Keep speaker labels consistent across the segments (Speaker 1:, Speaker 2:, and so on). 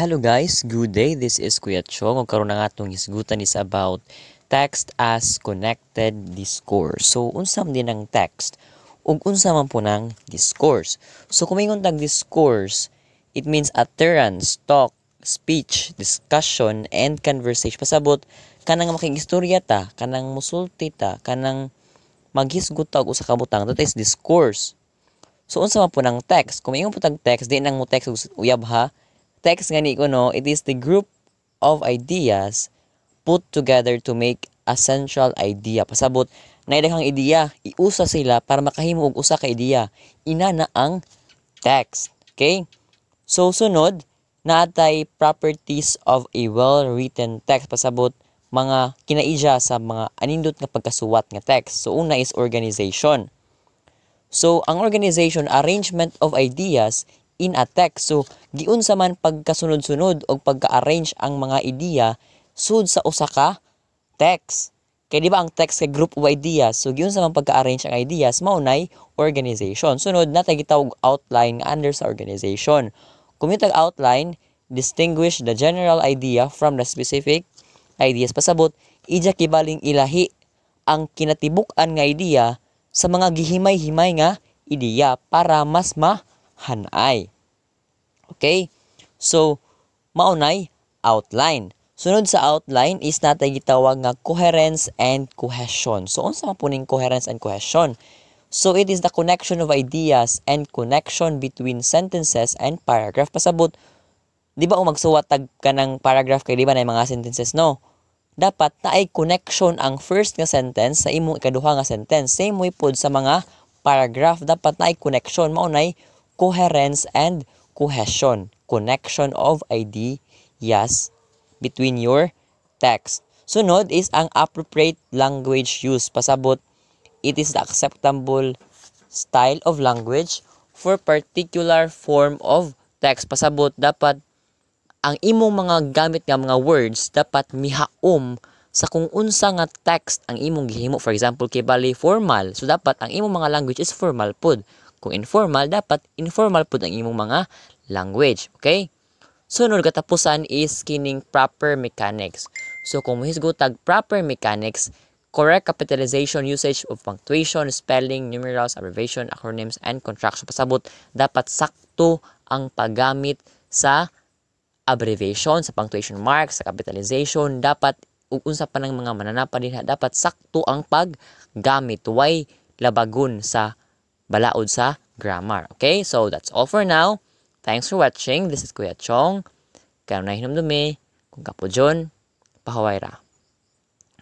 Speaker 1: Hello guys, good day. This is Kuya Chong. Ang karon nga atong isgutan is about text as connected discourse. So, unsam din ang text ug unsa man po ng discourse. So, kung mingon tag discourse, it means utterance, talk, speech, discussion, and conversation. Pasabot, kanang makigistorya ta, kanang musulti ta, kanang maghisgot ta og usa ka butang. That is discourse. So, unsa man po ng text. Kung mingon po tag text, din ang mo text uyab ha, Text nga ni kuno, it is the group of ideas put together to make a central idea. Pasabot, naidakang ideya, iusa sila para makahimo og usa ka idea. Ina na ang text. Okay? So, sunod, natay properties of a well-written text. Pasabot, mga kinaidya sa mga anindot nga pagkasuwat nga text. So, una is organization. So, ang organization, arrangement of ideas in a text. So, giun sa man pagkasunod-sunod o pagka-arrange ang mga ideya sud sa usa ka text. Kaya di ba ang text kay group of ideas? So, giun sa man pagka-arrange ang ideas, maunay organization. Sunod, na tagitawag outline under sa organization. Kung yung outline distinguish the general idea from the specific ideas. Pasabot, ija kibaling ilahi ang kinatibukan nga idea sa mga gihimay-himay nga ideya para mas ma hanay. Okay? So, maunay, outline. Sunod sa outline is natay gitawag nga coherence and cohesion. So, unsa man puning coherence and cohesion? So, it is the connection of ideas and connection between sentences and paragraph. Pasabot, di ba kung magsuwat ka ng paragraph kay di ba na mga sentences, no? dapat na ay connection ang first nga sentence sa imong ikaduha nga sentence. Same way pod sa mga paragraph, dapat na ay connection. Maunay coherence and cohesion, connection of ideas between your text. Sunod is ang appropriate language use. Pasabot, it is the acceptable style of language for particular form of text. Pasabot, dapat ang imong mga gamit nga mga words dapat mihaom sa kung unsa nga text ang imong gihimo. For example, kay bali formal. So dapat ang imong mga language is formal pud. Kung informal, dapat informal po ang imong mga language. Okay? Sunod katapusan is kining proper mechanics. So kung mohisgot proper mechanics, correct capitalization, usage of punctuation, spelling, numerals, abbreviation, acronyms, and contraction pasabot, dapat sakto ang paggamit sa abbreviation, sa punctuation marks, sa capitalization, dapat unsa pa ng mga mananapa dinha dapat sakto ang paggamit way labagon sa balaod sa grammar. Okay? So, that's all for now. Thanks for watching. This is Kuya Chong. Karon na hinumdumi. Kung kapo dyan, pahuway ra.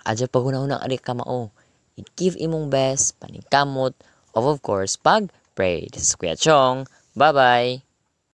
Speaker 1: Adya paghunahunang ari ka mao. I-give imong best, paningkamot, of of course, pag-pray. This is Kuya Chong. Bye-bye!